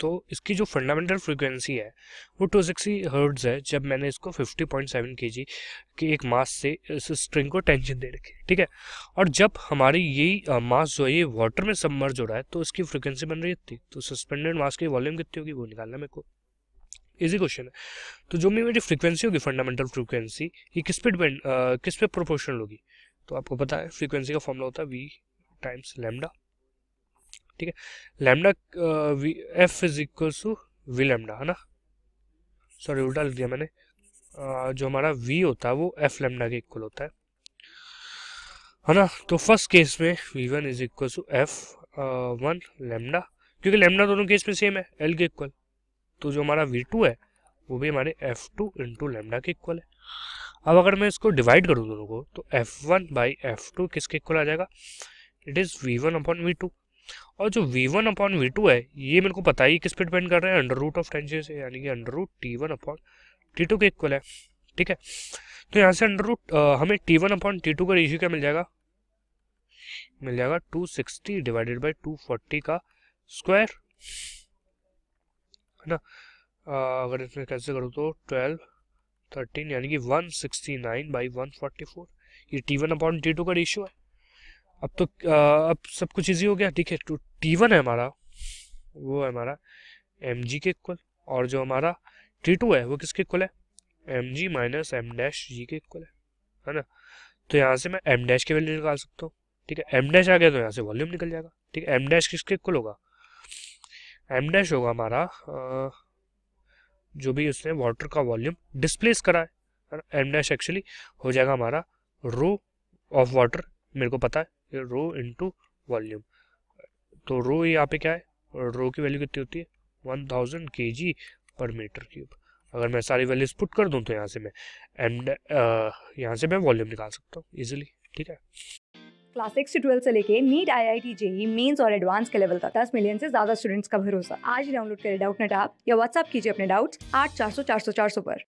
तो इसकी जो फंडामेंटल फ्रीक्वेंसी है वो टू सिक्सटी है जब मैंने इसको फिफ्टी पॉइंट सेवन के जी के एक मास से इस स्ट्रिंग को टेंशन दे रखी है ठीक है और जब हमारी यही मास जो है ये वाटर में सबमर्ज हो रहा है तो इसकी फ्रीक्वेंसी बन रही है तो सस्पेंडेड मास की वॉल्यूम कितनी होगी वो निकालना मेरे को इजी क्वेश्चन है तो जो मेरी फ्रीक्वेंसी होगी फंडामेंटल फ्रीक्वेंसी ये किस पे डिपेंड किस पे प्रोपोर्शनल होगी तो आपको पता है फ्रीक्वेंसी का फॉर्मूला होता है वी टाइम्स लेमडा ठीक है lambda F is equal to V lambda है ना सॉरी उल्टा लिख दिया मैंने uh, जो हमारा v होता है वो f लेमडा के इक्वल होता है है ना तो फर्स्ट केस में v1 one is equal to F one lambda क्योंकि लेमडा दोनों केस में सेम है l के इक्वल तो जो हमारा v2 है वो भी हमारे f2 टू इंटू लेमडा के इक्वल है अब अगर मैं इसको डिवाइड करूँ दोनों को तो f1 one by F two किसके इक्वल आ जाएगा it is V one upon V two और जो V one upon V two है ये मेरे को पता ही किस पर डिपेंड कर रहे हैं under root of ten G से यानी कि under root T one upon T two के इक्वल है ठीक है तो यहाँ से अंडर रूट हमें T one upon T two का रेशियो क्या मिल जाएगा मिल जाएगा two sixty divided by two forty का स्क्वायर है ना अगर इसमें कैसे करूँ तो ट्वेल्व थर्टीन यानी कि one sixty nine by one forty four ये T one upon T two का रेशियो है अब तो आ, अब सब कुछ इजी हो गया ठीक है तो टी वन है हमारा वो है हमारा एम जी के इक्वल और जो हमारा टी टू है वो किसके इक्वल है M G minus M dash G के इक्वल है है ना तो यहाँ से मैं एम डैश की वैल्यू निकाल सकता हूँ ठीक है एम डैश आ गया तो यहाँ से वॉल्यूम निकल जाएगा ठीक है एम डैश किसके इक्वल होगा एम डैश होगा हमारा आ, जो भी उसने वाटर का वॉल्यूम डिस्प्लेस करा है एम डैश एक्चुअली हो जाएगा हमारा रो ऑफ वाटर मेरे को पता है रो इंटू वॉल्यूम तो रो यहाँ पे क्या है रो की वैल्यू कितनी होती है वन थाउजेंड के जी पर मीटर क्यूब अगर मैं सारी वैल्यूज पुट कर दूँ तो यहाँ से मैं एम uh, यहाँ से मैं वॉल्यूम निकाल सकता हूँ ईजिली ठीक है क्लास सिक्स से ट्वेल्थ से लेके NEET I I T JEE mains और एडवांस के लेवल तक दस मिलियन से ज्यादा स्टूडेंट्स का भरोसा आज डाउनलोड करें डाउट नेट आप या व्हाट्सअप कीजिए अपने डाउट्स आठ चार सौ चार सौ चार सौ पर